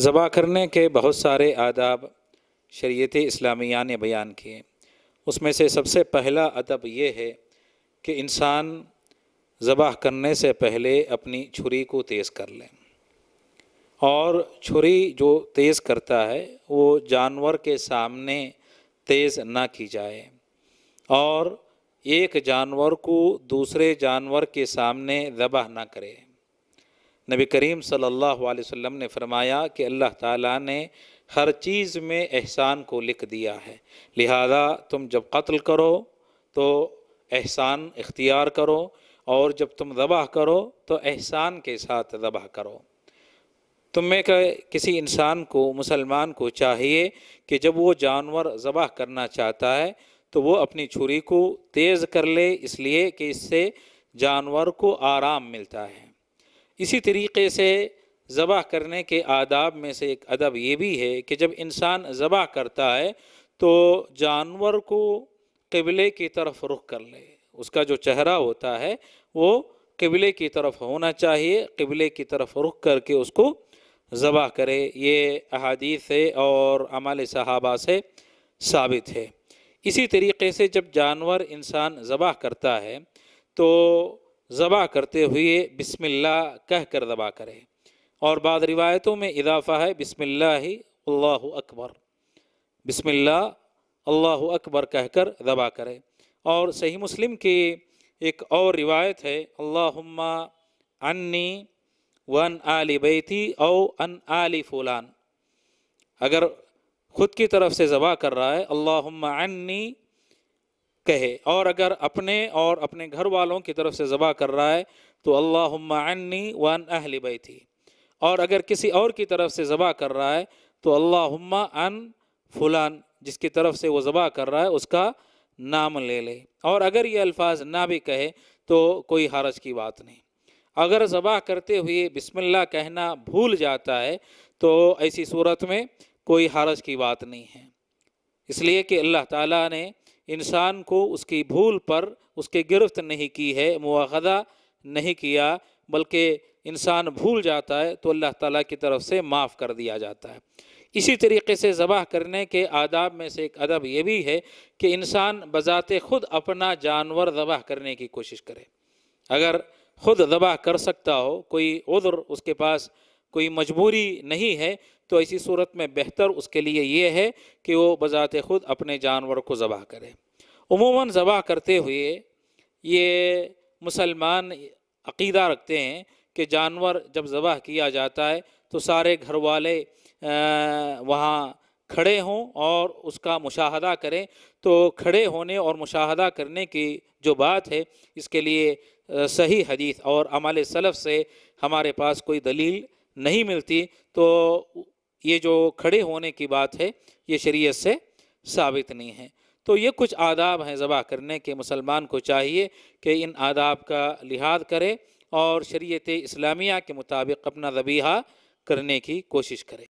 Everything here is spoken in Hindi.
ज़बा करने के बहुत सारे आदाब शरीत इस्लामिया ने बयान किए उसमें से सबसे पहला अदब ये है कि इंसान ज़बा करने से पहले अपनी छुरी को तेज़ कर लें और छुरी जो तेज़ करता है वो जानवर के सामने तेज़ ना की जाए और एक जानवर को दूसरे जानवर के सामने ज़बाह ना करे नबी करीम सल्लल्लाहु अलैहि वसल्लम ने फरमाया कि अल्लाह ताला ने हर चीज़ में एहसान को लिख दिया है लिहाजा तुम जब कत्ल करो तो एहसान इख्तियार करो और जब तुम दबा करो तो एहसान के साथ दबा करो तुम में किसी इंसान को मुसलमान को चाहिए कि जब वो जानवर ज़बह करना चाहता है तो वो अपनी छुरी को तेज़ कर ले इसलिए कि इससे जानवर को आराम मिलता है इसी तरीके से ज़बह करने के आदाब में से एक अदब ये भी है कि जब इंसान ज़बह करता है तो जानवर को कबले की तरफ रुख कर ले उसका जो चेहरा होता है वो कबले की तरफ होना चाहिए कबले की तरफ रुख करके उसको ज़बह करे ये अहदीत है और अमाल सहाबा से साबित है इसी तरीके से जब जानवर इंसान ज़बह करता है तो ज़बा करते हुए बिसमिल्ला कह कर ज़बा करें और बाद रिवायतों में इजाफ़ा है बिस्मिल्लाह ही अल्लाह अकबर बिस्मिल्लाह अल्लाह अकबर कर ज़बा करें और सही मुस्लिम की एक और रिवायत है अल्लाहुम्मा अन्नी वन आली बैती औ अन आली फुलान अगर ख़ुद की तरफ से ज़बा कर रहा है अल्लाहुम्मा अन्नी कहे और अगर अपने और अपने घर वालों की तरफ से ज़बा कर रहा है तो अल्लाह अन्नी वन बई थी और अगर किसी और की तरफ से ज़बा कर रहा है तो अल्लाह अन फुलान जिसकी तरफ से वो ज़बा कर रहा है उसका नाम ले ले और अगर ये अल्फाज ना भी कहे तो कोई हरज की बात नहीं अगर ज़बा करते हुए बिस्मिल्लाह कहना भूल जाता है तो ऐसी सूरत में कोई हरज की बात नहीं है इसलिए कि अल्लाह ताला ने इंसान को उसकी भूल पर उसके गिरफ्त नहीं की है मुआदा नहीं किया बल्कि इंसान भूल जाता है तो अल्लाह ताला की तरफ से माफ़ कर दिया जाता है इसी तरीके से ज़बाह करने के आदाब में से एक अदब यह भी है कि इंसान बज़ात ख़ुद अपना जानवर ज़बह करने की कोशिश करे अगर ख़ुद ज़बाह कर सकता हो कोई उद्र उसके पास कोई मजबूरी नहीं है तो ऐसी सूरत में बेहतर उसके लिए ये है कि वो बज़ात ख़ुद अपने जानवर को ज़बह करे उमूमा ज़बह करते हुए ये मुसलमान अकीदा रखते हैं कि जानवर जब ज़बह किया जाता है तो सारे घर वाले वहाँ खड़े हों और उसका मुशाहदा करें तो खड़े होने और मुशाहदा करने की जो बात है इसके लिए सही हदीस और अमाल सलफ़ से हमारे पास कोई दलील नहीं मिलती तो ये जो खड़े होने की बात है ये शरीय से साबित नहीं है तो ये कुछ आदाब हैं ज़बा करने के मुसलमान को चाहिए कि इन आदाब का लिहाज करे और शरीयत इस्लामिया के मुताबिक अपना ज़बीहा करने की कोशिश करे